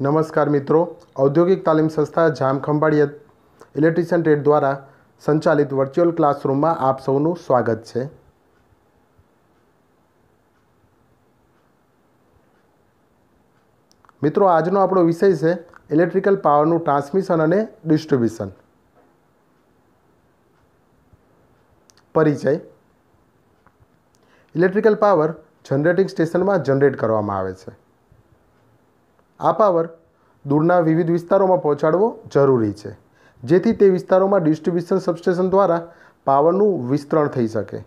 નમસ્કાર મિત્રો ઔદ્યોગિક તાલીમ સંસ્થા જામખંભાળિયા ઇલેક્ટ્રિશિયન ટ્રેડ દ્વારા સંચાલિત વર્ચ્યુઅલ ક્લાસરૂમમાં આપ સૌનું સ્વાગત છે મિત્રો આજનો આપણો વિષય છે ઇલેક્ટ્રિકલ પાવરનું ટ્રાન્સમિશન અને ડિસ્ટ્રીબ્યુશન પરિચય ઇલેક્ટ્રિકલ પાવર જનરેટિંગ સ્ટેશનમાં જનરેટ કરવામાં આવે છે આ પાવર દૂરના વિવિધ વિસ્તારોમાં પહોંચાડવો જરૂરી છે જેથી તે વિસ્તારોમાં ડિસ્ટ્રીબ્યુશન સબસ્ટેશન દ્વારા પાવરનું વિસ્તરણ થઈ શકે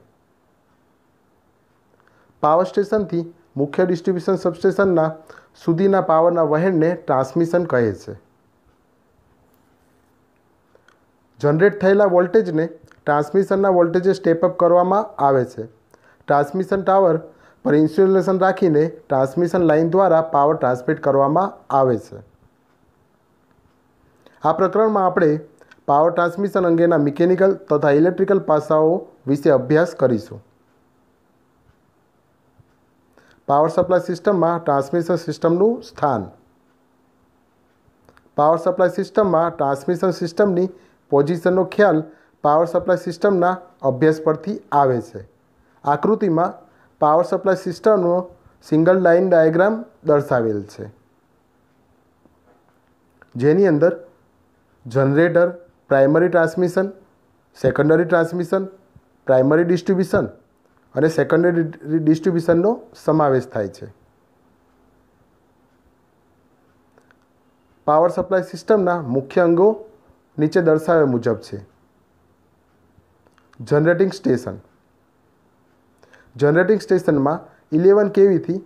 પાવર સ્ટેશનથી મુખ્ય ડિસ્ટ્રીબ્યુશન સબસ્ટેશનના સુધીના પાવરના વહેણને ટ્રાન્સમિશન કહે છે જનરેટ થયેલા વોલ્ટેજને ટ્રાન્સમિશનના વોલ્ટેજે સ્ટેપ અપ કરવામાં આવે છે ટ્રાન્સમિશન ટાવર પર ઇન્સ્યુલેશન રાખીને ટ્રાન્સમિશન લાઇન દ્વારા પાવર ટ્રાન્સમિટ કરવામાં આવે છે આ પ્રકરણમાં આપણે પાવર ટ્રાન્સમિશન અંગેના મિકેનિકલ તથા ઇલેક્ટ્રિકલ પાસાઓ વિશે અભ્યાસ કરીશું પાવર સપ્લાય સિસ્ટમમાં ટ્રાન્સમિશન સિસ્ટમનું સ્થાન પાવર સપ્લાય સિસ્ટમમાં ટ્રાન્સમિશન સિસ્ટમની પોઝિશનનો ખ્યાલ પાવર સપ્લાય સિસ્ટમના અભ્યાસ પરથી આવે છે આકૃતિમાં પાવર સપ્લાય સિસ્ટમનો સિંગલ લાઇન ડાયાગ્રામ દર્શાવેલ છે જેની અંદર generator primary transmission secondary transmission primary distribution અને સેકન્ડરી ડિસ્ટ્રીબ્યુશનનો સમાવેશ થાય છે પાવર સપ્લાય સિસ્ટમના મુખ્ય અંગો નીચે દર્શાવ્યા મુજબ છે જનરેટિંગ સ્ટેશન જનરેટિંગ સ્ટેશનમાં ઇલેવન કેવીથી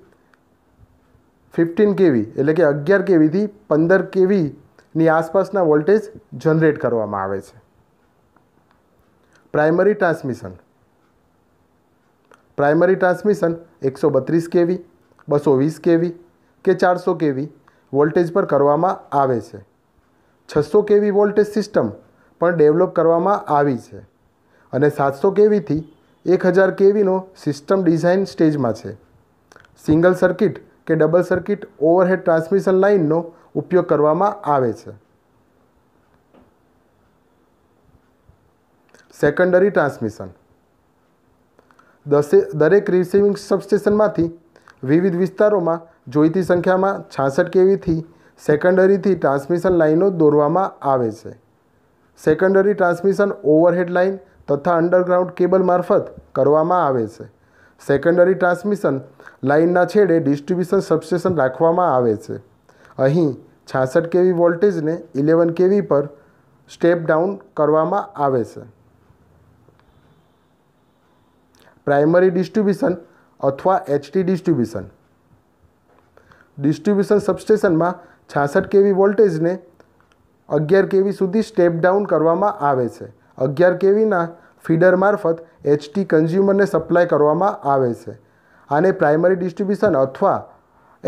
ફિફ્ટીન કેવી એટલે કે અગિયાર કેવીથી પંદર કેવીની આસપાસના વોલ્ટેજ જનરેટ કરવામાં આવે છે પ્રાઇમરી ટ્રાન્સમિશન પ્રાઇમરી ટ્રાન્સમિશન એકસો બત્રીસ કેવી બસો વીસ કેવી કે ચારસો કેવી વોલ્ટેજ પર કરવામાં આવે છે છસો કેવી વોલ્ટેજ સિસ્ટમ પણ ડેવલપ કરવામાં આવી છે અને સાતસો કેવીથી એક હજાર કેવીનો સિસ્ટમ ડિઝાઇન સ્ટેજમાં છે સિંગલ સર્કિટ કે ડબલ સર્કિટ ઓવરહેડ ટ્રાન્સમિશન લાઇનનો ઉપયોગ કરવામાં આવે છે સેકન્ડરી ટ્રાન્સમિશન દસે દરેક રિસીવિંગ સબસ્ટેશનમાંથી વિવિધ વિસ્તારોમાં જોઈતી સંખ્યામાં છાસઠ કેવીથી સેકન્ડરીથી ટ્રાન્સમિશન લાઇનો દોરવામાં આવે છે સેકન્ડરી ટ્રાન્સમિશન ઓવરહેડ લાઇન તથા અંડરગ્રાઉન્ડ કેબલ મારફત કરવામાં આવે છે સેકન્ડરી ટ્રાન્સમિશન લાઇનના છેડે ડિસ્ટ્રીબ્યુશન સબસ્ટેશન રાખવામાં આવે છે અહીં છાસઠ કેવી વોલ્ટેજને ઇલેવન કેવી પર સ્ટેપ ડાઉન કરવામાં આવે છે પ્રાઇમરી ડિસ્ટ્રીબ્યુશન અથવા એચટી ડિસ્ટ્રીબ્યુશન ડિસ્ટ્રીબ્યુશન સબસ્ટેશનમાં છાસઠ કેવી વોલ્ટેજને અગિયાર કેવી સુધી સ્ટેપ ડાઉન કરવામાં આવે છે અગિયાર કેવીના ફીડર મારફત એચટી કન્ઝ્યુમરને સપ્લાય કરવામાં આવે છે આને પ્રાઇમરી ડિસ્ટ્રીબ્યુશન અથવા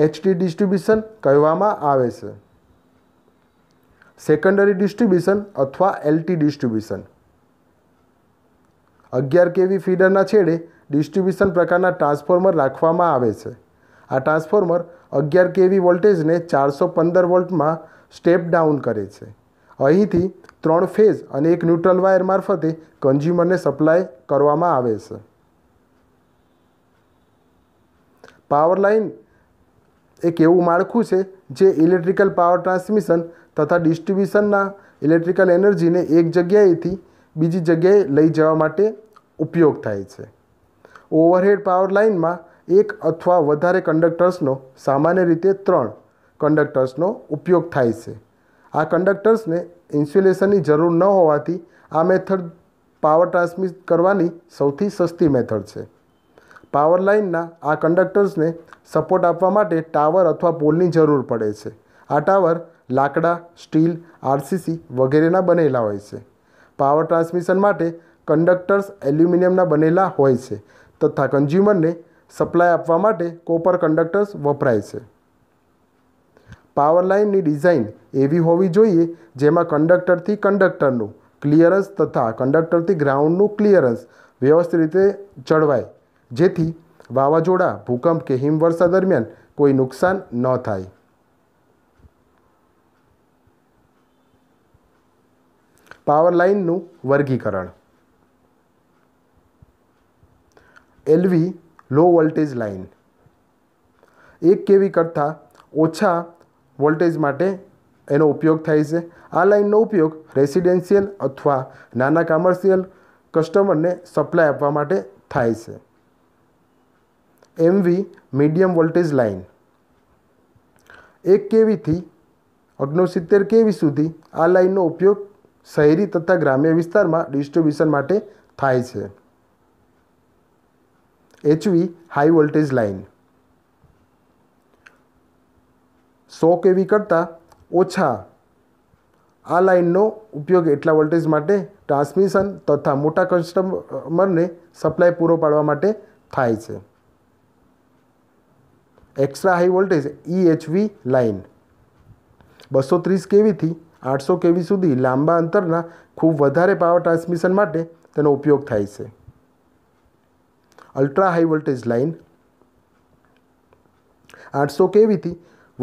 એચટી ડિસ્ટ્રીબ્યુશન કહેવામાં આવે છે સેકન્ડરી ડિસ્ટ્રીબ્યુશન અથવા એલટી ડિસ્ટ્રીબ્યુશન અગિયાર કેવી ફીડરના છેડે ડિસ્ટ્રીબ્યુશન પ્રકારના ટ્રાન્સફોર્મર રાખવામાં આવે છે આ ટ્રાન્સફોર્મર અગિયાર કેવી વોલ્ટેજને ચારસો પંદર વોલ્ટમાં સ્ટેપ ડાઉન કરે છે અહીંથી ત્રણ ફેઝ અને એક ન્યુટ્રલ વાયર મારફતે કન્ઝ્યુમરને સપ્લાય કરવામાં આવે છે પાવર લાઇન એક એવું માળખું છે જે ઇલેક્ટ્રિકલ પાવર ટ્રાન્સમિશન તથા ડિસ્ટ્રિબ્યુશનના ઇલેક્ટ્રિકલ એનર્જીને એક જગ્યાએથી બીજી જગ્યાએ લઈ જવા માટે ઉપયોગ થાય છે ઓવરહેડ પાવર લાઇનમાં એક અથવા વધારે કંડક્ટર્સનો સામાન્ય રીતે ત્રણ કંડક્ટર્સનો ઉપયોગ થાય છે આ કંડક્ટર્સને ઇન્સ્યુલેશનની જરૂર ન હોવાથી આ મેથડ પાવર ટ્રાન્સમિટ કરવાની સૌથી સસ્તી મેથડ છે પાવર લાઇનના આ કંડક્ટર્સને સપોર્ટ આપવા માટે ટાવર અથવા પોલની જરૂર પડે છે આ ટાવર લાકડા સ્ટીલ આરસીસી વગેરેના બનેલા હોય છે પાવર ટ્રાન્સમિશન માટે કંડક્ટર્સ એલ્યુમિનિયમના બનેલા હોય છે તથા કન્ઝ્યુમરને સપ્લાય આપવા માટે કોપર કંડક્ટર્સ વપરાય છે પાવર લાઇનની ડિઝાઇન એવી હોવી જોઈએ જેમાં કંડક્ટરથી કંડક્ટરનું ક્લિયરન્સ તથા કંડક્ટરથી ગ્રાઉન્ડનું ક્લિયરન્સ વ્યવસ્થિત રીતે ચડવાય જેથી વાવાઝોડા ભૂકંપ કે હિમવર્ષા દરમિયાન કોઈ નુકસાન ન થાય પાવર લાઇનનું વર્ગીકરણ એલવી લો વોલ્ટેજ લાઇન એક કેવી કરતાં ઓછા વોલ્ટેજ માટે એનો ઉપયોગ થાય છે આ લાઇનનો ઉપયોગ રેસિડેન્શિયલ અથવા નાના કમર્શિયલ કસ્ટમરને સપ્લાય આપવા માટે થાય છે એમવી મીડિયમ વોલ્ટેજ લાઇન એક કેવીથી ઓગણસિત્તેર કેવી સુધી આ લાઇનનો ઉપયોગ શહેરી તથા ગ્રામ્ય વિસ્તારમાં ડિસ્ટ્રીબ્યુશન માટે થાય છે એચવી હાઈ વોલ્ટેજ લાઇન સો કેવી કરતાં ઓછા આ લાઇનનો ઉપયોગ એટલા વોલ્ટેજ માટે ટ્રાન્સમિશન તથા મોટા કસ્ટમરને સપ્લાય પૂરો પાડવા માટે થાય છે extra high voltage EHV e line બસો ત્રીસ કેવીથી આઠસો કેવી સુધી લાંબા અંતરના ખૂબ વધારે પાવર ટ્રાન્સમિશન માટે તેનો ઉપયોગ થાય છે અલ્ટ્રા હાઈ વોલ્ટેજ લાઇન આઠસો કેવીથી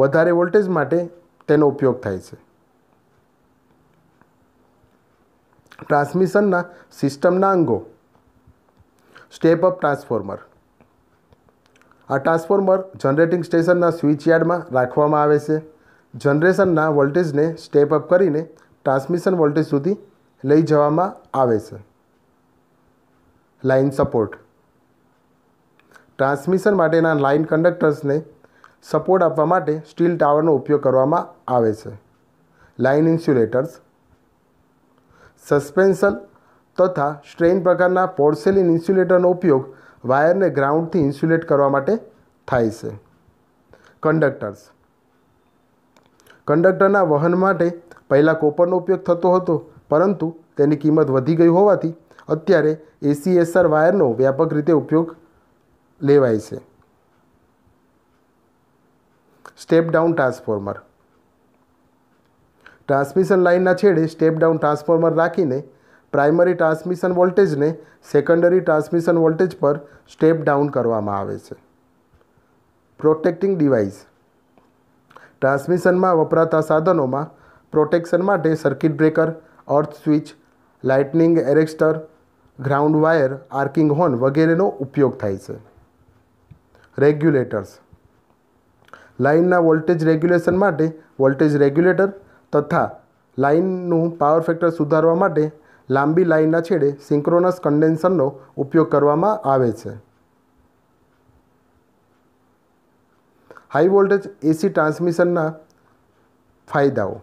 વધારે વોલ્ટેજ માટે તેનો ઉપયોગ થાય છે ટ્રાન્સમિશનના સિસ્ટમના અંગો સ્ટેપ અપ ટ્રાન્સફોર્મર આ ટ્રાન્સફોર્મર જનરેટિંગ સ્ટેશનના સ્વિચ યાર્ડમાં રાખવામાં આવે છે જનરેશનના વોલ્ટેજને સ્ટેપ અપ કરીને ટ્રાન્સમિશન વોલ્ટેજ સુધી લઈ જવામાં આવે છે લાઇન સપોર્ટ ટ્રાન્સમિશન માટેના લાઇન કંડક્ટર્સને સપોર્ટ આપવા માટે સ્ટીલ ટાવરનો ઉપયોગ કરવામાં આવે છે લાઇન ઇન્સ્યુલેટર્સ સસ્પેન્શન તથા સ્ટ્રેન પ્રકારના પોર્સેલિન ઇન્સ્યુલેટરનો ઉપયોગ વાયરને ગ્રાઉન્ડથી ઇન્સ્યુલેટ કરવા માટે થાય છે કંડક્ટર્સ કંડક્ટરના વહન માટે પહેલાં કોપરનો ઉપયોગ થતો હતો પરંતુ તેની કિંમત વધી ગઈ હોવાથી અત્યારે એસીએસઆર વાયરનો વ્યાપક રીતે ઉપયોગ લેવાય છે સ્ટેપ ડાઉન ટ્રાન્સફોર્મર ટ્રાન્સમિશન લાઇનના છેડે સ્ટેપ ડાઉન ટ્રાન્સફોર્મર રાખીને પ્રાઇમરી ટ્રાન્સમિશન વોલ્ટેજને સેકન્ડરી ટ્રાન્સમિશન વોલ્ટેજ પર સ્ટેપ ડાઉન કરવામાં આવે છે પ્રોટેક્ટિંગ ડિવાઇસ ટ્રાન્સમિશનમાં વપરાતા સાધનોમાં પ્રોટેક્શન માટે circuit breaker earth switch lightning arrester ground wire arcing horn વગેરેનો ઉપયોગ થાય છે રેગ્યુલેટર્સ લાઇનના વોલ્ટેજ રેગ્યુલેશન માટે વોલ્ટેજ રેગ્યુલેટર તથા લાઇનનું પાવર ફેક્ટર સુધારવા માટે લાંબી લાઇનના છેડે સિંક્રોનસ કન્ડેન્સરનો ઉપયોગ કરવામાં આવે છે હાઈ વોલ્ટેજ એસી ટ્રાન્સમિશનના ફાયદાઓ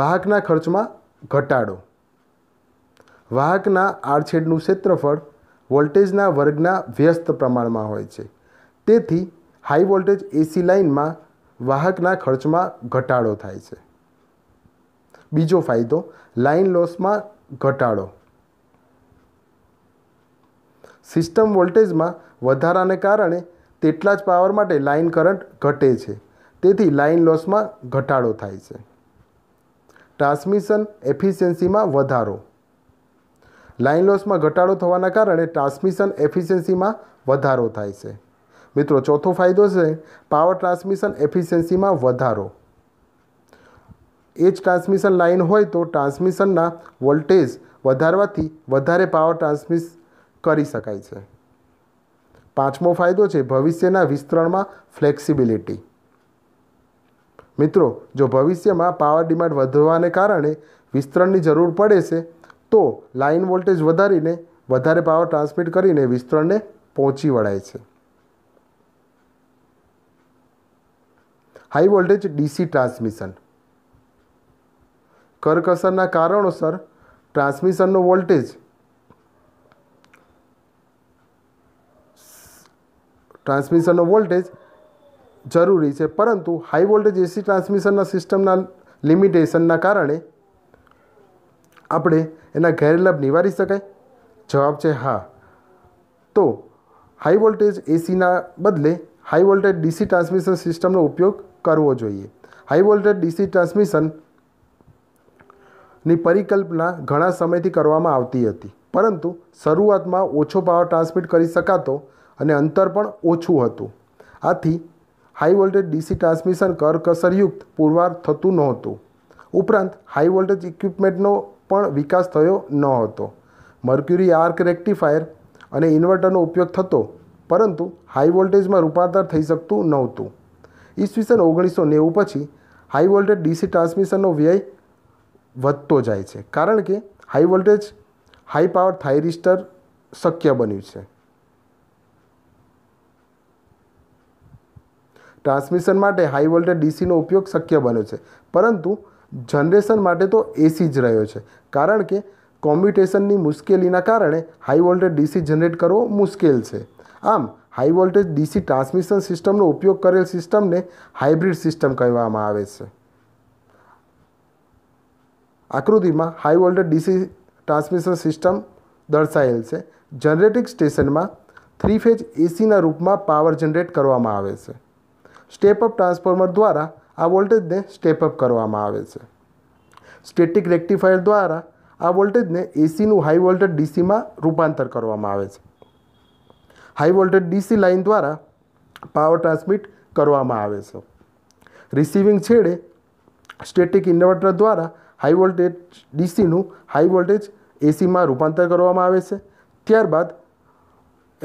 વાહકના ખર્ચમાં ઘટાડો વાહકના આડછેડનું ક્ષેત્રફળ વોલ્ટેજના વર્ગના વ્યસ્ત પ્રમાણમાં હોય છે તેથી હાઈ વોલ્ટેજ એસી લાઇનમાં વાહકના ખર્ચમાં ઘટાડો થાય છે બીજો ફાયદો લાઇન લોસમાં ઘટાડો સિસ્ટમ વોલ્ટેજમાં વધારાને કારણે તેટલા જ પાવર માટે લાઇન કરંટ ઘટે છે તેથી લાઇન લોસમાં ઘટાડો થાય છે ટ્રાન્સમિશન એફિશિયન્સીમાં વધારો લાઇન લોસમાં ઘટાડો થવાના કારણે ટ્રાન્સમિશન એફિશિયન્સીમાં વધારો થાય છે મિત્રો ચોથો ફાયદો છે પાવર ટ્રાન્સમિશન એફિશિયન્સીમાં વધારો એ જ ટ્રાન્સમિશન લાઇન હોય તો ટ્રાન્સમિશનના વોલ્ટેજ વધારવાથી વધારે પાવર ટ્રાન્સમિટ કરી શકાય છે પાંચમો ફાયદો છે ભવિષ્યના વિસ્તરણમાં ફ્લેક્સિબિલિટી મિત્રો જો ભવિષ્યમાં પાવર ડિમાન્ડ વધવાને કારણે વિસ્તરણની જરૂર પડે છે તો લાઇન વોલ્ટેજ વધારીને વધારે પાવર ટ્રાન્સમિટ કરીને વિસ્તરણને પહોંચી વળાય છે હાઈ વોલ્ટેજ ડીસી ટ્રાન્સમિશન કરકસરના કારણોસર ટ્રાન્સમિશનનો વોલ્ટેજ ટ્રાન્સમિશનનો વોલ્ટેજ જરૂરી છે પરંતુ હાઈ વોલ્ટેજ એસી ટ્રાન્સમિશનના સિસ્ટમના લિમિટેશનના કારણે આપણે એના ગેરલાભ નિવારી શકાય જવાબ છે હા તો હાઈ વોલ્ટેજ એસીના બદલે હાઈ વોલ્ટેજ ડીસી ટ્રાન્સમિશન સિસ્ટમનો ઉપયોગ કરવો જોઈએ હાઈ વોલ્ટેજ ડીસી ટ્રાન્સમિશનની પરિકલ્પના ઘણા સમયથી કરવામાં આવતી હતી પરંતુ શરૂઆતમાં ઓછો પાવર ટ્રાન્સમિટ કરી શકાતો અને અંતર પણ ઓછું હતું આથી હાઈ વોલ્ટેજ ડીસી ટ્રાન્સમિશન કરકસરયુક્ત પુરવાર થતું નહોતું ઉપરાંત હાઈ વોલ્ટેજ ઇક્વિપમેન્ટનો પણ વિકાસ થયો ન હતો મર્ક્યુરી આર્ક રેક્ટિફાયર અને ઇન્વર્ટરનો ઉપયોગ થતો પરંતુ હાઈ વોલ્ટેજમાં રૂપાંતર થઈ શકતું નહોતું ઈસવીસન ઓગણીસો નેવું પછી હાઈ વોલ્ટેજ ડીસી ટ્રાન્સમિશનનો વ્યય વધતો જાય છે કારણ કે high voltage high power thyristor શક્ય બન્યું છે ટ્રાન્સમિશન માટે હાઈ વોલ્ટેજ ડીસીનો ઉપયોગ શક્ય બન્યો છે પરંતુ જનરેશન માટે તો એસી જ રહ્યો છે કારણ કે કોમ્પ્યુટેશનની મુશ્કેલીના કારણે હાઈ વોલ્ટેજ ડીસી જનરેટ કરવો મુશ્કેલ છે આમ હાઈ વોલ્ટેજ ડીસી ટ્રાન્સમિશન સિસ્ટમનો ઉપયોગ કરેલ સિસ્ટમને હાઇબ્રિડ સિસ્ટમ કહેવામાં આવે છે આકૃતિમાં high voltage DC transmission system દર્શાયેલ છે જનરેટિંગ સ્ટેશનમાં થ્રી ફેજ એસીના રૂપમાં પાવર જનરેટ કરવામાં આવે છે સ્ટેપ અપ ટ્રાન્સફોર્મર દ્વારા આ વોલ્ટેજને સ્ટેપ અપ કરવામાં આવે છે સ્ટેટિક રેક્ટિફાયર દ્વારા આ વોલ્ટેજને એસીનું હાઈ વોલ્ટેજ ડીસીમાં રૂપાંતર કરવામાં આવે છે હાઈ વોલ્ટેજ ડીસી લાઇન દ્વારા પાવર ટ્રાન્સમિટ કરવામાં આવે છે રિસીવિંગ છેડે સ્ટેટિક ઇન્વર્ટર દ્વારા હાઈ વોલ્ટેજ ડીસીનું હાઈ વોલ્ટેજ એસીમાં રૂપાંતર કરવામાં આવે છે ત્યારબાદ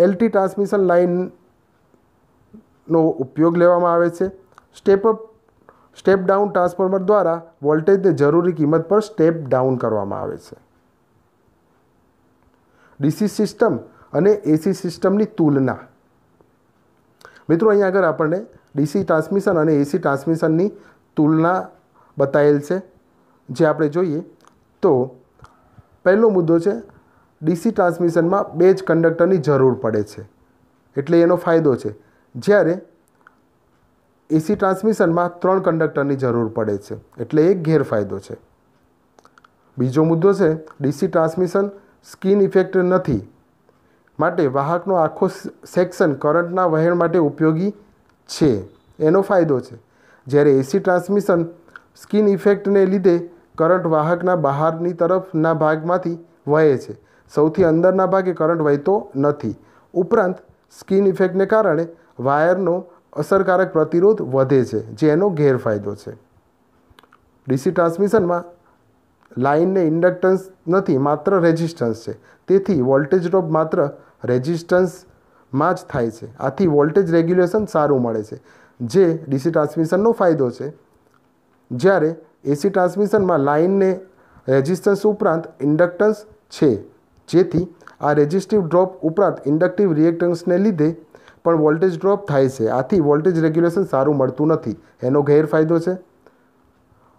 એલટી ટ્રાન્સમિશન લાઇનનો ઉપયોગ લેવામાં આવે છે step up step down transformer દ્વારા વોલ્ટેજને જરૂરી કિંમત પર સ્ટેપ ડાઉન કરવામાં આવે છે ડીસી સિસ્ટમ અને એસી સિસ્ટમની તુલના મિત્રો અહીંયા આગળ આપણને ડીસી ટ્રાન્સમિશન અને એસી ટ્રાન્સમિશનની તુલના બતાવેલ છે જે આપણે જોઈએ તો પહેલો મુદ્દો છે ડીસી ટ્રાન્સમિશનમાં બે જ કંડક્ટરની જરૂર પડે છે એટલે એનો ફાયદો છે જ્યારે એસી ટ્રાન્સમિશનમાં ત્રણ કંડક્ટરની જરૂર પડે છે એટલે એ ગેરફાયદો છે બીજો મુદ્દો છે ડીસી ટ્રાન્સમિશન સ્કિન ઇફેક્ટ નથી માટે વાહકનો આખો સેક્શન કરંટના વહેણ માટે ઉપયોગી છે એનો ફાયદો છે જ્યારે એસી ટ્રાન્સમિશન સ્કિન ઇફેક્ટને લીધે કરંટ વાહકના બહારની તરફના ભાગમાંથી વહે છે સૌથી અંદરના ભાગે કરંટ વહેતો નથી ઉપરાંત સ્કિન ઇફેક્ટને કારણે વાયરનો અસરકારક પ્રતિરોધ વધે છે જેનો ગેરફાયદો છે ડીસી ટ્રાન્સમિશનમાં લાઇનને ઇન્ડક્ટન્સ નથી માત્ર રેઝિસ્ટન્સ છે તેથી વોલ્ટેજ ડ્રોપ માત્ર રેઝિસ્ટન્સમાં જ થાય છે આથી વોલ્ટેજ રેગ્યુલેશન સારું મળે છે જે ડીસી ટ્રાન્સમિશનનો ફાયદો છે જ્યારે એસી ટ્રાન્સમિશનમાં લાઇનને રેઝિસ્ટન્સ ઉપરાંત ઇન્ડક્ટન્સ છે જેથી આ રેઝિસ્ટિવ ડ્રોપ ઉપરાંત ઇન્ડક્ટિવ રિએક્ટન્સને લીધે પણ વોલ્ટેજ ડ્રોપ થાય છે આથી વોલ્ટેજ રેગ્યુલેશન સારું મળતું નથી એનો ગેરફાયદો છે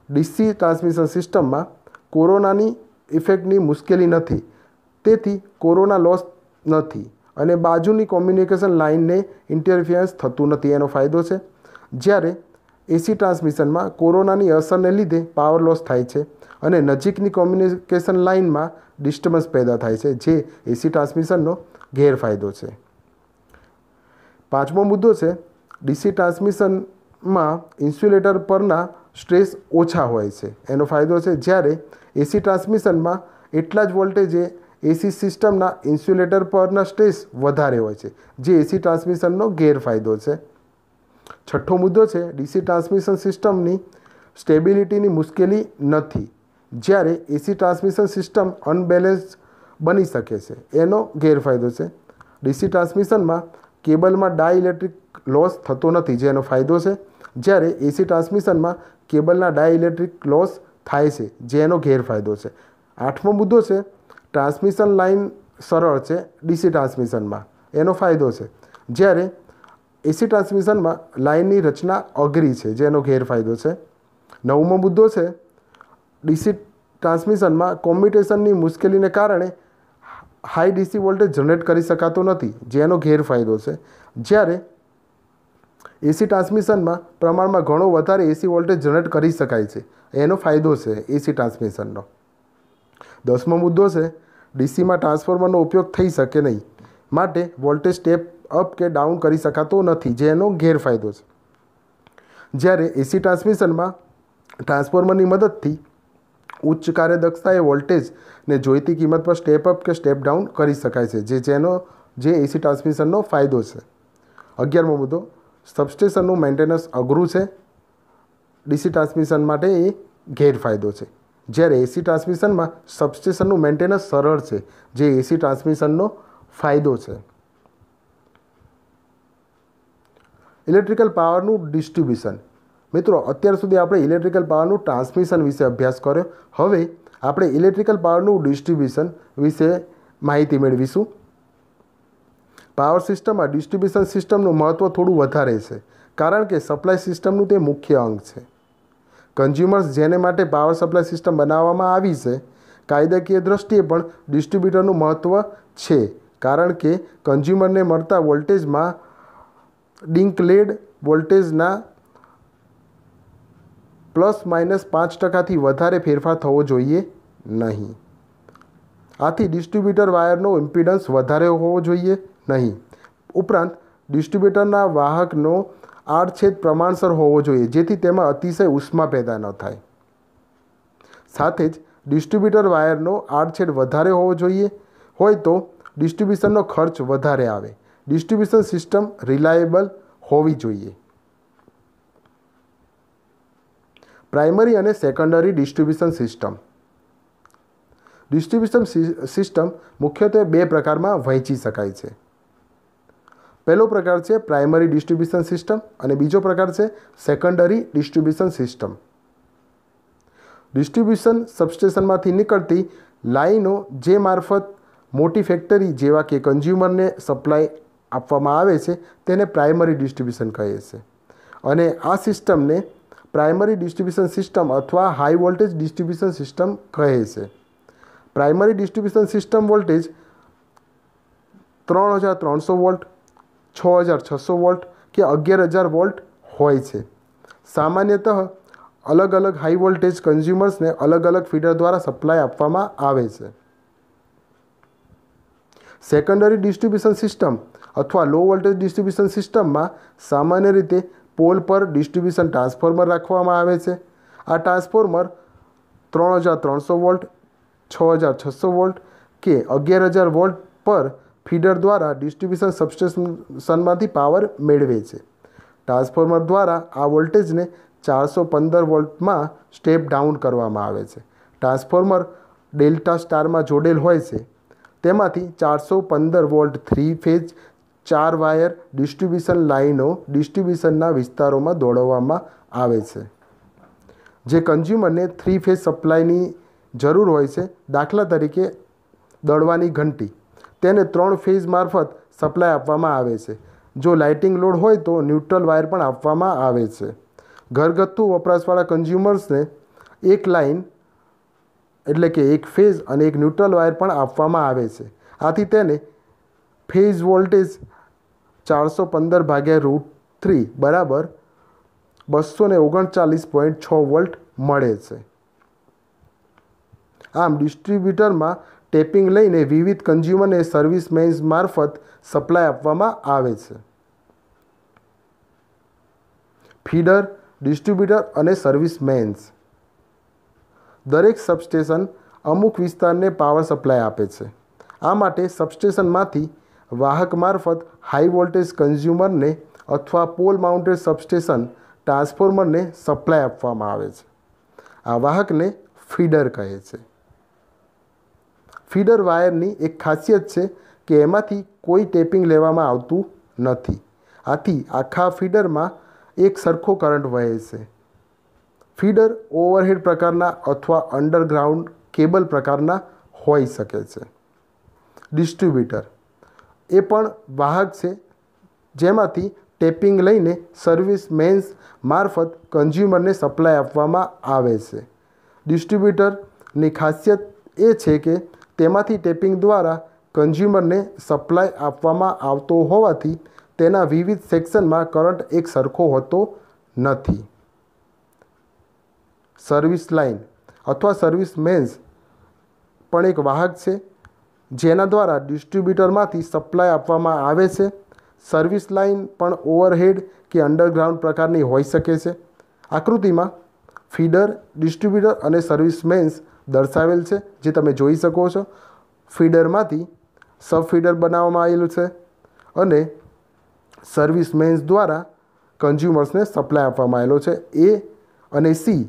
ડીસી ટ્રાન્સમિશન સિસ્ટમમાં કોરોનાની ઇફેક્ટની મુશ્કેલી નથી તેથી કોરોના લોસ નથી અને બાજુની કોમ્યુનિકેશન લાઇનને ઇન્ટરફિયન્સ થતું નથી એનો ફાયદો છે જ્યારે એસી ટ્રાન્સમિશનમાં કોરોનાની અસરને લીધે પાવર લોસ થાય છે અને નજીકની કોમ્યુનિકેશન લાઇનમાં ડિસ્ટર્બન્સ પેદા થાય છે જે એસી ટ્રાન્સમિશનનો ગેરફાયદો છે પાંચમો મુદ્દો છે ડીસી ટ્રાન્સમિશનમાં ઇન્સ્યુલેટર પરના સ્ટ્રેસ ઓછા હોય છે એનો ફાયદો છે જ્યારે એસી ટ્રાન્સમિશનમાં એટલા જ વોલ્ટેજે એસી સિસ્ટમના ઇન્સ્યુલેટર પરના સ્ટ્રેસ વધારે હોય છે જે એસી ટ્રાન્સમિશનનો ગેરફાયદો છે છઠ્ઠો મુદ્દો છે ડીસી ટ્રાન્સમિશન સિસ્ટમની સ્ટેબિલિટીની મુશ્કેલી નથી જ્યારે એસી ટ્રાન્સમિશન સિસ્ટમ અનબેલેન્સ બની શકે છે એનો ગેરફાયદો છે ડીસી ટ્રાન્સમિશનમાં કેબલમાં ડાયઇલેક્ટ્રિક લોસ થતો નથી જેનો ફાયદો છે જ્યારે એસી ટ્રાન્સમિશનમાં કેબલના ડાયઇલેક્ટ્રિક લોસ થાય છે જેનો ગેરફાયદો છે આઠમો મુદ્દો છે ટ્રાન્સમિશન લાઇન સરળ છે ડીસી ટ્રાન્સમિશનમાં એનો ફાયદો છે જ્યારે એસી ટ્રાન્સમિશનમાં લાઇનની રચના અઘરી છે જેનો ગેરફાયદો છે નવમો મુદ્દો છે ડીસી ટ્રાન્સમિશનમાં કોમ્યુટેશનની મુશ્કેલીને કારણે હાઈ ડીસી વોલ્ટેજ જનરેટ કરી શકાતો નથી જેનો ગેરફાયદો છે જ્યારે એસી ટ્રાન્સમિશનમાં પ્રમાણમાં ઘણો વધારે એસી વોલ્ટેજ જનરેટ કરી શકાય છે એનો ફાયદો છે એસી ટ્રાન્સમિશનનો દસમો મુદ્દો છે ડીસીમાં ટ્રાન્સફોર્મરનો ઉપયોગ થઈ શકે નહીં માટે વોલ્ટેજ સ્ટેપ અપ કે ડાઉન કરી શકાતો નથી જેનો ગેરફાયદો છે જ્યારે એસી ટ્રાન્સમિશનમાં ટ્રાન્સફોર્મરની મદદથી ઉચ્ચ કાર્યદક્ષતા કાર્યદક્ષતાએ વોલ્ટેજને જોઈતી કિંમત પર સ્ટેપ અપ કે સ્ટેપ ડાઉન કરી શકાય છે જે જેનો જે એસી ટ્રાન્સમિશનનો ફાયદો છે અગિયારમો મુદ્દો સબસ્ટેશનનું મેન્ટેનન્સ અઘરું છે ડીસી ટ્રાન્સમિશન માટે એ ગેરફાયદો છે જ્યારે એસી ટ્રાન્સમિશનમાં સબસ્ટેશનનું મેન્ટેનન્સ સરળ છે જે એસી ટ્રાન્સમિશનનો ફાયદો છે ઇલેક્ટ્રિકલ પાવરનું ડિસ્ટ્રિબ્યુશન મિત્રો અત્યાર સુધી આપણે ઇલેક્ટ્રિકલ પાવરનું ટ્રાન્સમિશન વિશે અભ્યાસ કર્યો હવે આપણે ઇલેક્ટ્રિકલ પાવરનું ડિસ્ટ્રિબ્યુશન વિશે માહિતી મેળવીશું પાવર સિસ્ટમમાં ડિસ્ટ્રિબ્યુશન સિસ્ટમનું મહત્ત્વ થોડું વધારે છે કારણ કે સપ્લાય સિસ્ટમનું તે મુખ્ય અંગ છે કન્ઝ્યુમર્સ જેને માટે પાવર સપ્લાય સિસ્ટમ બનાવવામાં આવી છે કાયદાકીય દ્રષ્ટિએ પણ ડિસ્ટ્રીબ્યુટરનું મહત્ત્વ છે કારણ કે કન્ઝ્યુમરને મળતા વોલ્ટેજમાં ડિંકલેડ વોલ્ટેજના પ્લસ માઇનસ પાંચ ટકાથી વધારે ફેરફાર થવો જોઈએ નહીં આથી ડિસ્ટ્રીબ્યુટર વાયરનો ઇમ્પિડન્સ વધારે હોવો જોઈએ નહીં ઉપરાંત ડિસ્ટ્રીબ્યુટરના વાહકનો આડછેદ પ્રમાણસર હોવો જોઈએ જેથી તેમાં અતિશય ઉષ્મા પેદા ન થાય સાથે જ ડિસ્ટ્રીબ્યુટર વાયરનો આડછેદ વધારે હોવો જોઈએ હોય તો ડિસ્ટ્રીબ્યુશનનો ખર્ચ વધારે આવે ડિસ્ટ્રીબ્યુશન સિસ્ટમ રિલાયેબલ હોવી જોઈએ પ્રાઇમરી અને secondary distribution system distribution system મુખ્યત્વે બે પ્રકારમાં વહેંચી શકાય છે પહેલો પ્રકાર છે પ્રાઇમરી ડિસ્ટ્રીબ્યુશન સિસ્ટમ અને બીજો પ્રકાર છે સેકન્ડરી ડિસ્ટ્રીબ્યુશન સિસ્ટમ ડિસ્ટ્રીબ્યુશન સબસ્ટેશનમાંથી નીકળતી લાઈનો જે મારફત મોટી ફેક્ટરી જેવા કે કન્ઝ્યુમરને સપ્લાય આપવામાં આવે છે તેને પ્રાઇમરી ડિસ્ટ્રીબ્યુશન કહે છે અને આ સિસ્ટમને પ્રાઇમરી ડિસ્ટ્રીબ્યુશન સિસ્ટમ અથવા હાઈ વોલ્ટેજ ડિસ્ટ્રીબ્યુશન સિસ્ટમ કહે છે પ્રાઇમરી ડિસ્ટ્રીબ્યુશન સિસ્ટમ વોલ્ટેજ ત્રણ હજાર ત્રણસો વોલ્ટ છ હજાર છસો વોલ્ટ કે અગિયાર હજાર વોલ્ટ હોય છે સામાન્યતઃ અલગ અલગ હાઈ વોલ્ટેજ કન્ઝ્યુમર્સને અલગ અલગ ફીડર દ્વારા સપ્લાય આપવામાં આવે છે સેકન્ડરી ડિસ્ટ્રિબ્યુશન સિસ્ટમ અથવા લો વોલ્ટેજ ડિસ્ટ્રિબ્યુશન સિસ્ટમમાં સામાન્ય રીતે પોલ પર ડિસ્ટ્રિબ્યુશન ટ્રાન્સફોર્મર રાખવામાં આવે છે આ ટ્રાન્સફોર્મર ત્રણ હજાર ત્રણસો વોલ્ટ છ હજાર છસો વોલ્ટ કે અગિયાર હજાર વોલ્ટ પર ફીડર દ્વારા ડિસ્ટ્રિબ્યુશન સબસ્ટેશનમાંથી પાવર મેળવે છે ટ્રાન્સફોર્મર દ્વારા આ વોલ્ટેજને ચારસો પંદર વોલ્ટમાં સ્ટેપ ડાઉન કરવામાં આવે છે ટ્રાન્સફોર્મર ડેલ્ટા સ્ટારમાં જોડેલ હોય છે તેમાંથી ચારસો પંદર વોલ્ટ થ્રી ફેજ ચાર વાયર ડિસ્ટ્રિબ્યુશન લાઇનો ડિસ્ટ્રિબ્યુશનના વિસ્તારોમાં દોડવામાં આવે છે જે કન્ઝ્યુમરને થ્રી ફેઝ સપ્લાયની જરૂર હોય છે દાખલા તરીકે દળવાની ઘંટી તેને ત્રણ ફેઝ મારફત સપ્લાય આપવામાં આવે છે જો લાઇટિંગ લોડ હોય તો ન્યુટ્રલ વાયર પણ આપવામાં આવે છે ઘરગથ્થુ વપરાશવાળા કન્ઝ્યુમર્સને એક લાઇન એટલે કે એક ફેઝ અને એક ન્યુટ્રલ વાયર પણ આપવામાં આવે છે આથી તેને ફેઝ વોલ્ટેજ ચારસો પંદર ભાગ્યા રૂટ થ્રી બરાબર બસો ને ઓગણચાલીસ પોઈન્ટ છ વોલ્ટ મળે છે આમ ડિસ્ટ્રીબ્યુટરમાં ટેપિંગ લઈને વિવિધ કન્ઝ્યુમરને સર્વિસમેન્સ મારફત સપ્લાય આપવામાં આવે છે ફીડર ડિસ્ટ્રીબ્યુટર અને સર્વિસમેન્સ દરેક સબસ્ટેશન અમુક વિસ્તારને પાવર સપ્લાય આપે છે આ માટે સબસ્ટેશનમાંથી વાહક મારફત હાઈ વોલ્ટેજ કન્ઝ્યુમરને અથવા પોલ માઉન્ટેડ સબસ્ટેશન ટ્રાન્સફોર્મરને સપ્લાય આપવામાં આવે છે આ વાહકને ફીડર કહે છે ફીડર વાયરની એક ખાસિયત છે કે એમાંથી કોઈ ટેપિંગ લેવામાં આવતું નથી આથી આખા ફીડરમાં એક સરખો કરંટ વહે છે ફીડર ઓવરહેડ પ્રકારના અથવા અંડરગ્રાઉન્ડ કેબલ પ્રકારના હોઈ શકે છે ડિસ્ટ્રીબ્યુટર એ પણ વાહક છે જેમાંથી ટેપિંગ લઈને સર્વિસ મેન્સ મારફત કન્ઝ્યુમરને સપ્લાય આપવામાં આવે છે ડિસ્ટ્રીબ્યુટરની ખાસિયત એ છે કે તેમાંથી ટેપિંગ દ્વારા કન્ઝ્યુમરને સપ્લાય આપવામાં આવતો હોવાથી તેના વિવિધ સેક્શનમાં કરંટ એક સરખો હોતો નથી સર્વિસ લાઇન અથવા સર્વિસ મેન્સ પણ એક વાહક છે જેના દ્વારા ડિસ્ટ્રીબ્યુટરમાંથી સપ્લાય આપવામાં આવે છે સર્વિસ લાઇન પણ ઓવરહેડ કે અંડરગ્રાઉન્ડ પ્રકારની હોઈ શકે છે આકૃતિમાં ફીડર ડિસ્ટ્રીબ્યુટર અને સર્વિસ મેન્સ દર્શાવેલ છે જે તમે જોઈ શકો છો ફીડરમાંથી સબ ફીડર બનાવવામાં આવેલું છે અને સર્વિસ મેન્સ દ્વારા કન્ઝ્યુમર્સને સપ્લાય આપવામાં આવેલો છે એ અને સી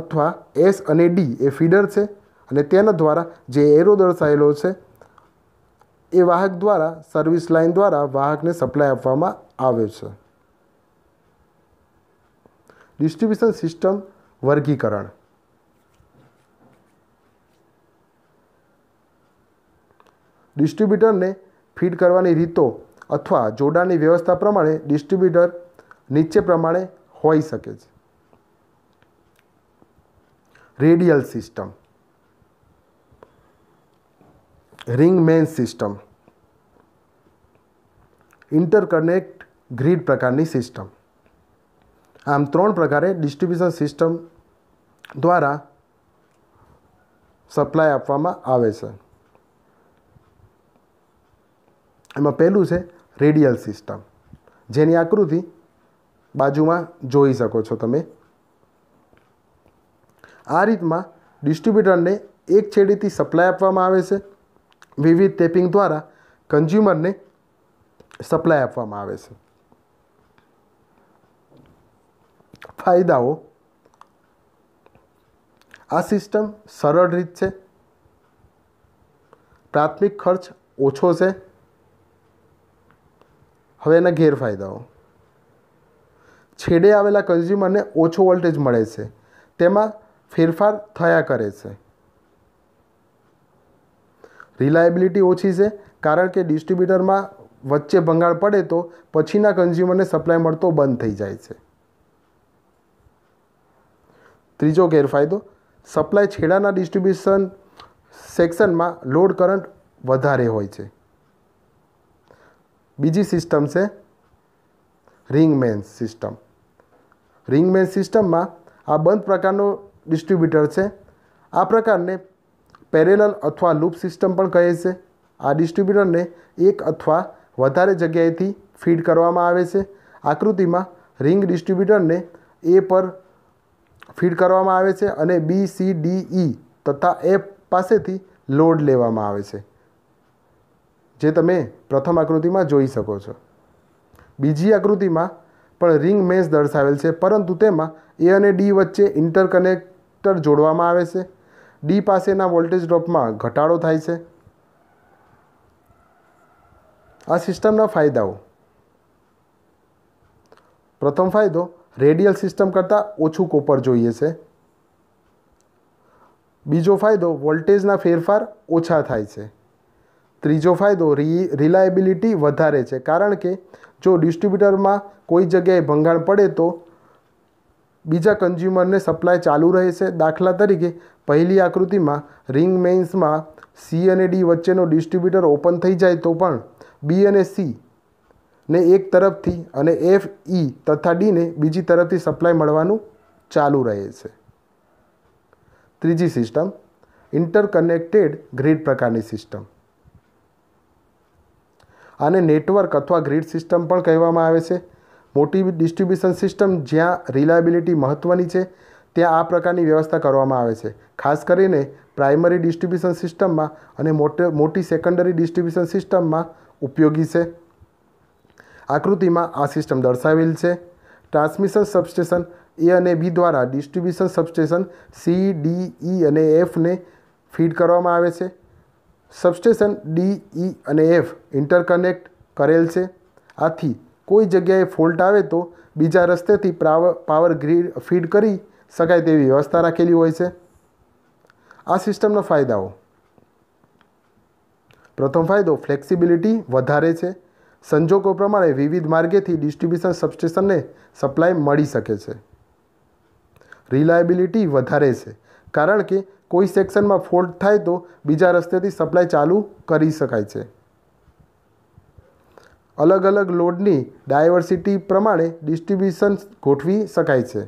અથવા એસ અને ડી એ ફીડર છે અને તેના દ્વારા જે એરો દર્શાવેલો છે એ વાહક દ્વારા સર્વિસ લાઇન દ્વારા વાહકને સપ્લાય આપવામાં આવે છે ડિસ્ટ્રીબ્યુશન સિસ્ટમ વર્ગીકરણ ડિસ્ટ્રીબ્યુટરને ફીડ કરવાની રીતો અથવા જોડાણની વ્યવસ્થા પ્રમાણે ડિસ્ટ્રીબ્યુટર નીચે પ્રમાણે હોઈ શકે છે radial system ring main system interconnect grid પ્રકારની સિસ્ટમ આમ ત્રણ પ્રકારે ડિસ્ટ્રીબ્યુશન સિસ્ટમ દ્વારા સપ્લાય આપવામાં આવે છે એમાં પહેલું છે રેડિયલ સિસ્ટમ જેની આકૃતિ બાજુમાં જોઈ શકો છો તમે આ રીતમાં ડિસ્ટ્રીબ્યુટરને એક છેડીથી સપ્લાય આપવામાં આવે છે વિવિધ ટેપિંગ દ્વારા કન્ઝ્યુમરને સપ્લાય આપવામાં આવે છે ફાયદાઓ આ સિસ્ટમ સરળ રીત છે પ્રાથમિક ખર્ચ ઓછો છે હવે એના ગેરફાયદાઓ છેડે આવેલા કન્ઝ્યુમરને ઓછો વોલ્ટેજ મળે છે તેમાં ફેરફાર થયા કરે છે રિલાયબિલિટી ઓછી છે કારણ કે ડિસ્ટ્રીબ્યુટરમાં વચ્ચે ભંગાળ પડે તો પછીના કન્ઝ્યુમરને સપ્લાય મળતો બંધ થઈ જાય છે ત્રીજો ગેરફાયદો સપ્લાય છેડાના ડિસ્ટ્રીબ્યુશન સેક્શનમાં લોડ કરંટ વધારે હોય છે બીજી સિસ્ટમ છે રિંગમેન સિસ્ટમ રિંગમેન સિસ્ટમમાં આ બંધ પ્રકારનો ડિસ્ટ્રીબ્યુટર છે આ પ્રકારને પેરેલલ અથવા લૂપ સિસ્ટમ પણ કહે છે આ ડિસ્ટ્રીબ્યુટરને એક અથવા વધારે જગ્યાએથી ફીડ કરવામાં આવે છે આકૃતિમાં રિંગ ડિસ્ટ્રીબ્યુટરને એ પર ફીડ કરવામાં આવે છે અને બી સી ડી ઈ તથા એફ પાસેથી લોડ લેવામાં આવે છે જે તમે પ્રથમ આકૃતિમાં જોઈ શકો છો બીજી આકૃતિમાં પણ રિંગ મેઝ દર્શાવેલ છે પરંતુ તેમાં એ અને ડી વચ્ચે ઇન્ટરકનેક્ટર જોડવામાં આવે છે ડી પાસેના વોલ્ટેજ ડ્રોપમાં ઘટાડો થાય છે આ સિસ્ટમના ફાયદાઓ પ્રથમ ફાયદો રેડિયલ સિસ્ટમ કરતાં ઓછું કોપર જોઈએ છે બીજો ફાયદો વોલ્ટેજના ફેરફાર ઓછા થાય છે ત્રીજો ફાયદો રી રિલાયબિલિટી વધારે છે કારણ કે જો ડિસ્ટ્રીબ્યુટરમાં કોઈ જગ્યાએ ભંગાણ પડે તો બીજા કન્ઝ્યુમરને સપ્લાય ચાલુ રહે છે દાખલા તરીકે પહેલી આકૃતિમાં રિંગ મેઇન્સમાં સી અને ડી વચ્ચેનો ડિસ્ટ્રીબ્યુટર ઓપન થઈ જાય તો પણ બી અને સી ને એક તરફથી અને એફ ઈ e તથા ડીને બીજી તરફથી સપ્લાય મળવાનું ચાલુ રહે છે ત્રીજી સિસ્ટમ ઇન્ટરકનેક્ટેડ ગ્રીડ પ્રકારની સિસ્ટમ આને નેટવર્ક અથવા ગ્રીડ સિસ્ટમ પણ કહેવામાં આવે છે મોટી ડિસ્ટ્રિબ્યુશન સિસ્ટમ જ્યાં રિલાયબિલિટી મહત્ત્વની છે ત્યાં આ પ્રકારની વ્યવસ્થા કરવામાં આવે છે ખાસ કરીને પ્રાઇમરી ડિસ્ટ્રિબ્યુશન સિસ્ટમમાં અને મોટે મોટી સેકન્ડરી ડિસ્ટ્રિબ્યુશન સિસ્ટમમાં ઉપયોગી છે આકૃતિમાં આ સિસ્ટમ દર્શાવેલ છે ટ્રાન્સમિશન સબસ્ટેશન એ અને બી દ્વારા distribution substation C D E અને એફને ફીડ કરવામાં આવે છે સબસ્ટેશન ડી ઈ e અને એફ ઇન્ટરકનેક્ટ કરેલ છે આથી કોઈ જગ્યાએ ફોલ્ટ આવે તો બીજા રસ્તેથી પાવર ગ્રીડ ફીડ કરી શકાય તેવી વ્યવસ્થા રાખેલી હોય છે આ સિસ્ટમના ફાયદાઓ પ્રથમ ફાયદો ફ્લેક્સિબિલિટી વધારે છે સંજોગો પ્રમાણે વિવિધ માર્ગેથી ડિસ્ટ્રિબ્યુશન સબસ્ટેશનને સપ્લાય મળી શકે છે રિલાયબિલિટી વધારે છે કારણ કે કોઈ સેક્શનમાં ફોલ્ટ થાય તો બીજા રસ્તેથી સપ્લાય ચાલુ કરી શકાય છે અલગ અલગ લોડની ડાયવર્સિટી પ્રમાણે ડિસ્ટ્રિબ્યુશન ગોઠવી શકાય છે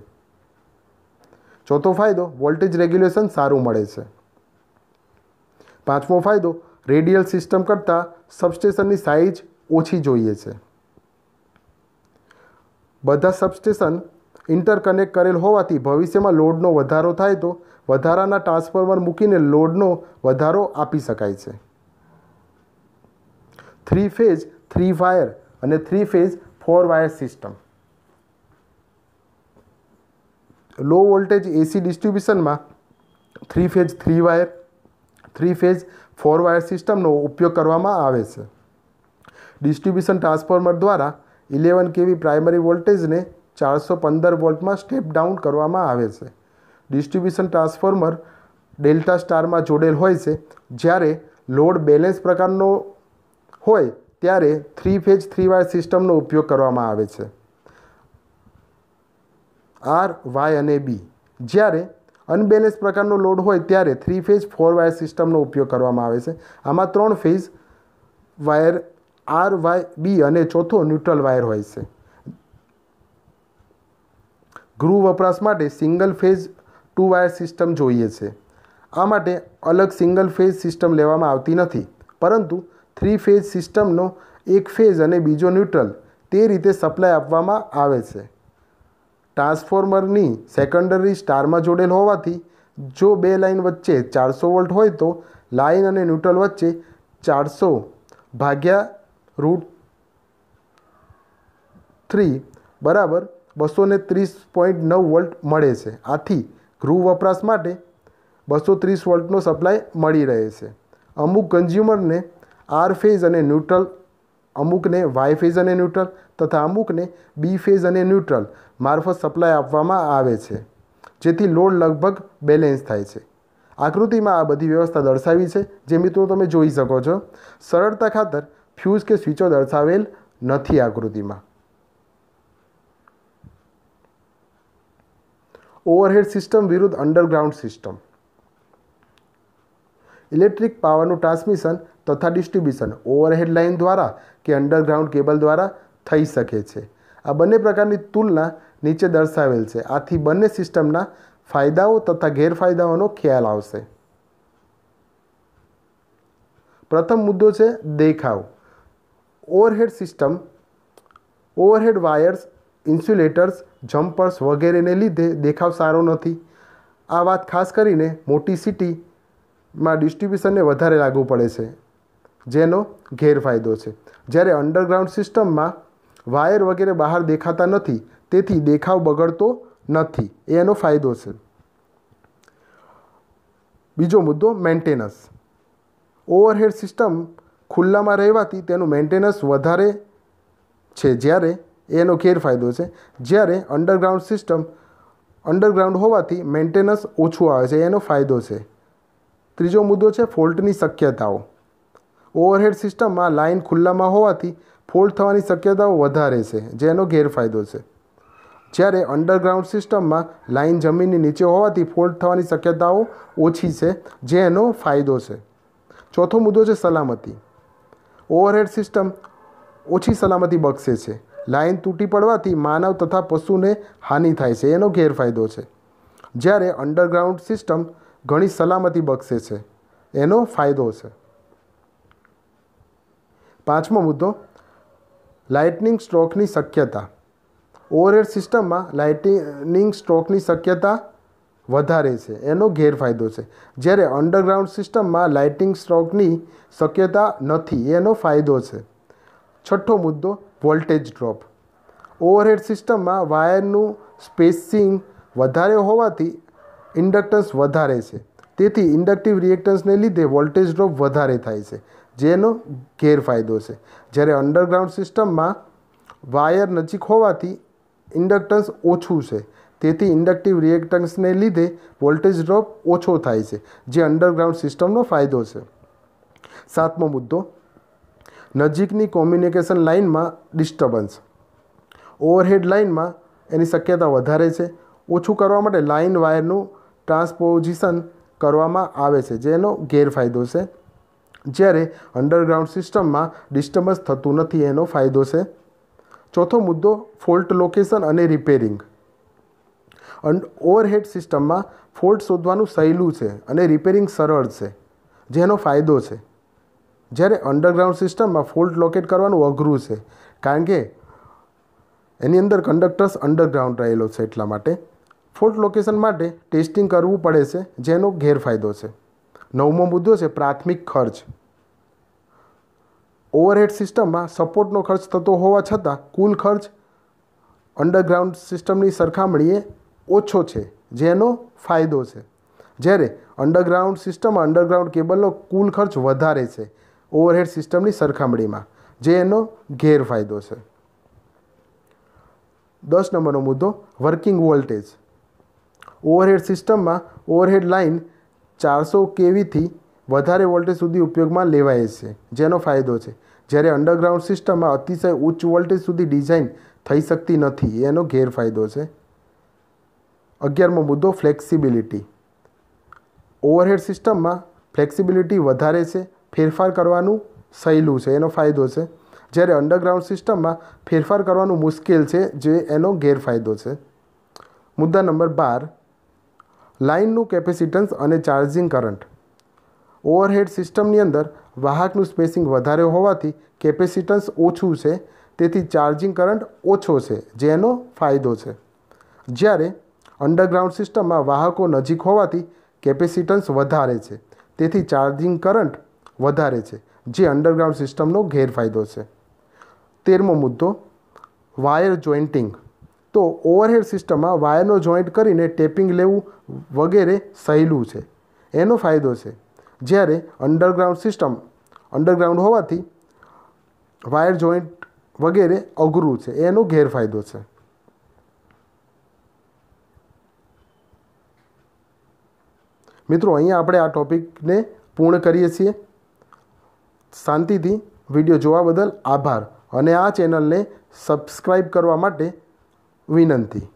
ચોથો ફાયદો વોલ્ટેજ રેગ્યુલેશન સારું મળે છે પાંચમો ફાયદો રેડિયલ સિસ્ટમ કરતાં સબસ્ટેશનની સાઇઝ ઓછી જોઈએ છે બધા સબસ્ટેશન ઇન્ટરકનેક્ટ કરેલ હોવાથી ભવિષ્યમાં લોડનો વધારો થાય તો વધારાના ટ્રાન્સફોર્મર મૂકીને લોડનો વધારો આપી શકાય છે થ્રી ફેઝ થ્રી વાયર અને three phase four wire system low voltage AC ડિસ્ટ્રીબ્યુશનમાં three phase three wire three phase four wire સિસ્ટમનો ઉપયોગ કરવામાં આવે છે ડિસ્ટ્રીબ્યુશન ટ્રાન્સફોર્મર દ્વારા ઇલેવન કેવી પ્રાઇમરી વોલ્ટેજને ચારસો પંદર વોલ્ટમાં સ્ટેપ ડાઉન કરવામાં આવે છે ડિસ્ટ્રીબ્યુશન ટ્રાન્સફોર્મર ડેલ્ટા સ્ટારમાં જોડેલ હોય છે જ્યારે લોડ બેલેન્સ પ્રકારનો હોય ત્યારે થ્રી ફેજ થ્રી વાયર સિસ્ટમનો ઉપયોગ કરવામાં આવે છે આર વાય અને બી જ્યારે અનબેલેન્સ પ્રકારનો લોડ હોય ત્યારે થ્રી ફેઝ ફોર વાયર સિસ્ટમનો ઉપયોગ કરવામાં આવે છે આમાં ત્રણ phase wire R Y B અને ચોથો ન્યુટ્રલ વાયર હોય છે ગૃહ વપરાશ માટે single phase two wire system જોઈએ છે આ માટે અલગ સિંગલ ફેઝ સિસ્ટમ લેવામાં આવતી નથી પરંતુ થ્રી ફેઝ સિસ્ટમનો એક ફેઝ અને બીજો ન્યુટ્રલ તે રીતે સપ્લાય આપવામાં આવે છે ટ્રાન્સફોર્મરની સેકન્ડરી સ્ટારમાં જોડેલ હોવાથી જો બે લાઇન વચ્ચે ચારસો વોલ્ટ હોય તો લાઇન અને ન્યુટ્રલ વચ્ચે ચારસો ભાગ્યા રૂટ થ્રી બરાબર બસો ત્રીસ પોઈન્ટ નવ વોલ્ટ મળે છે આથી ગૃહ વપરાશ માટે બસો ત્રીસ વોલ્ટનો સપ્લાય મળી રહે છે અમુક કન્ઝ્યુમરને આર ફેઝ અને ન્યુટ્રલ અમુકને વાય ફેઝ અને ન્યુટ્રલ તથા અમુકને બી ફેઝ અને ન્યુટ્રલ મારફત સપ્લાય આપવામાં આવે છે જેથી લોડ લગભગ બેલેન્સ થાય છે આકૃતિમાં આ બધી વ્યવસ્થા દર્શાવી છે જે મિત્રો તમે જોઈ શકો છો સરળતા ખાતર ફ્યુઝ કે સ્વિચો દર્શાવેલ નથી આકૃતિમાં ઓવરહેડ સિસ્ટમ વિરુદ્ધ અંડરગ્રાઉન્ડ સિસ્ટમ ઇલેક્ટ્રિક પાવરનું ટ્રાન્સમિશન તથા ડિસ્ટ્રિબ્યુશન ઓવરહેડ લાઇન દ્વારા કે અંડરગ્રાઉન્ડ કેબલ દ્વારા થઈ શકે છે આ બંને પ્રકારની તુલના નીચે દર્શાવેલ છે આથી બંને સિસ્ટમના ફાયદાઓ તથા ગેરફાયદાઓનો ખ્યાલ આવશે પ્રથમ મુદ્દો છે દેખાવ overhead system overhead wires insulators jumpers વગેરેને લીધે દેખાવ સારો નથી આ વાત ખાસ કરીને મોટી સિટીમાં ડિસ્ટ્રિબ્યુશનને વધારે લાગુ પડે છે જેનો ગેરફાયદો છે જ્યારે અંડરગ્રાઉન્ડ સિસ્ટમમાં વાયર વગેરે બહાર દેખાતા નથી તેથી દેખાવ બગડતો નથી એ એનો ફાયદો છે બીજો મુદ્દો મેન્ટેનન્સ ઓવરહેડ સિસ્ટમ ખુલ્લામાં રહેવાથી તેનું મેન્ટેનન્સ વધારે છે જ્યારે એનો ગેરફાયદો છે જ્યારે અંડરગ્રાઉન્ડ સિસ્ટમ અંડરગ્રાઉન્ડ હોવાથી મેન્ટેનન્સ ઓછું આવે છે એનો ફાયદો છે ત્રીજો મુદ્દો છે ફોલ્ટની શક્યતાઓ ઓવરહેડ સિસ્ટમમાં લાઇન ખુલ્લામાં હોવાથી ફોલ્ટ થવાની શક્યતાઓ વધારે છે જેનો ગેરફાયદો છે જ્યારે અંડરગ્રાઉન્ડ સિસ્ટમમાં લાઇન જમીનની નીચે હોવાથી ફોલ્ટ થવાની શક્યતાઓ ઓછી છે જે એનો ફાયદો છે ચોથો મુદ્દો છે સલામતી ઓવરહેડ સિસ્ટમ ઓછી સલામતી બક્ષે છે લાઇન તૂટી પડવાથી માનવ તથા પશુને હાનિ થાય છે એનો ગેરફાયદો છે જ્યારે અંડરગ્રાઉન્ડ સિસ્ટમ ઘણી સલામતી બક્ષે છે એનો ફાયદો છે પાંચમો મુદ્દો લાઇટનિંગ સ્ટ્રોકની શક્યતા ઓવરહેડ સિસ્ટમમાં લાઇટનિંગ સ્ટ્રોકની શક્યતા વધારે છે એનો ગેરફાયદો છે જ્યારે અંડરગ્રાઉન્ડ સિસ્ટમમાં લાઇટિંગ સ્ટ્રોકની શક્યતા નથી એનો ફાયદો છે છઠ્ઠો મુદ્દો વોલ્ટેજ ડ્રોપ ઓવરહેડ સિસ્ટમમાં વાયરનું સ્પેસિંગ વધારે હોવાથી ઇન્ડક્ટન્સ વધારે છે તેથી ઇન્ડક્ટિવ રિએક્ટન્સને લીધે વોલ્ટેજ ડ્રોપ વધારે થાય છે જેનો ગેરફાયદો છે જ્યારે અંડરગ્રાઉન્ડ સિસ્ટમમાં વાયર નજીક હોવાથી ઇન્ડક્ટન્સ ઓછું છે તેથી ઇન્ડક્ટિવ રિએક્ટન્સને લીધે વોલ્ટેજ ડ્રોપ ઓછો થાય છે જે અંડરગ્રાઉન્ડ સિસ્ટમનો ફાયદો છે સાતમો મુદ્દો નજીકની કોમ્યુનિકેશન લાઇનમાં ડિસ્ટર્બન્સ ઓવરહેડ લાઇનમાં એની શક્યતા વધારે છે ઓછું કરવા માટે લાઇન વાયરનું ટ્રાન્સપોઝિશન કરવામાં આવે છે જેનો ગેરફાયદો છે જ્યારે અંડરગ્રાઉન્ડ સિસ્ટમમાં ડિસ્ટર્બન્સ થતું નથી એનો ફાયદો છે ચોથો મુદ્દો ફોલ્ટ લોકેશન અને રિપેરિંગ ઓવરહેડ સિસ્ટમમાં ફોલ્ટ શોધવાનું સહેલું છે અને રિપેરિંગ સરળ છે જેનો ફાયદો છે જ્યારે અંડરગ્રાઉન્ડ સિસ્ટમમાં ફોલ્ટ લોકેટ કરવાનું અઘરું છે કારણ કે એની અંદર કંડક્ટર્સ અંડરગ્રાઉન્ડ રહેલો છે એટલા માટે ફોલ્ટ લોકેશન માટે ટેસ્ટિંગ કરવું પડે છે જેનો ગેરફાયદો છે નવમો મુદ્દો છે પ્રાથમિક ખર્ચ ઓવરહેડ સિસ્ટમમાં સપોર્ટનો ખર્ચ થતો હોવા છતાં કુલ ખર્ચ અંડરગ્રાઉન્ડ સિસ્ટમની સરખામણીએ ઓછો છે જેનો ફાયદો છે જ્યારે અંડરગ્રાઉન્ડ સિસ્ટમમાં અંડરગ્રાઉન્ડ કેબલનો કુલ ખર્ચ વધારે છે ઓવરહેડ સિસ્ટમની સરખામણીમાં જે એનો ગેરફાયદો છે દસ નંબરનો મુદ્દો વર્કિંગ વોલ્ટેજ ઓવરહેડ સિસ્ટમમાં ઓવરહેડ લાઇન ચારસો કેવીથી વધારે વોલ્ટેજ સુધી ઉપયોગમાં લેવાય છે જેનો ફાયદો છે જ્યારે અંડરગ્રાઉન્ડ સિસ્ટમમાં અતિશય ઉચ્ચ વોલ્ટેજ સુધી ડિઝાઇન થઈ શકતી નથી એનો ગેરફાયદો છે અગિયારમો મુદ્દો ફ્લેક્સિબિલિટી ઓવરહેડ સિસ્ટમમાં ફ્લેક્સિબિલિટી વધારે છે ફેરફાર કરવાનું સહેલું છે એનો ફાયદો છે જ્યારે અંડરગ્રાઉન્ડ સિસ્ટમમાં ફેરફાર કરવાનું મુશ્કેલ છે જે એનો ગેરફાયદો છે મુદ્દા નંબર બાર લાઇનનું કેપેસિટન્સ અને ચાર્જિંગ કરંટ ઓવરહેડ સિસ્ટમની અંદર વાહકનું સ્પેસિંગ વધારે હોવાથી કેપેસિટન્સ ઓછું છે તેથી ચાર્જિંગ કરંટ ઓછો છે જે એનો ફાયદો છે જ્યારે અંડરગ્રાઉન્ડ સિસ્ટમમાં વાહકો નજીક હોવાથી કેપેસિટન્સ વધારે છે તેથી ચાર્જિંગ કરંટ વધારે છે જે અંડરગ્રાઉન્ડ સિસ્ટમનો ગેરફાયદો છે તેરમો મુદ્દો વાયર જોઈન્ટિંગ તો ઓવરહેડ સિસ્ટમમાં વાયરનો જોઈન્ટ કરીને ટેપિંગ લેવું વગેરે સહેલું છે એનો ફાયદો છે જ્યારે અંડરગ્રાઉન્ડ સિસ્ટમ અંડરગ્રાઉન્ડ હોવાથી વાયર જોઈન્ટ વગેરે અઘરું છે એનો ગેરફાયદો છે મિત્રો અહીંયા આપણે આ ટોપિકને પૂર્ણ કરીએ છીએ શાંતિથી વિડીયો જોવા બદલ આભાર અને આ ચેનલને સબસ્ક્રાઈબ કરવા માટે વિનંતી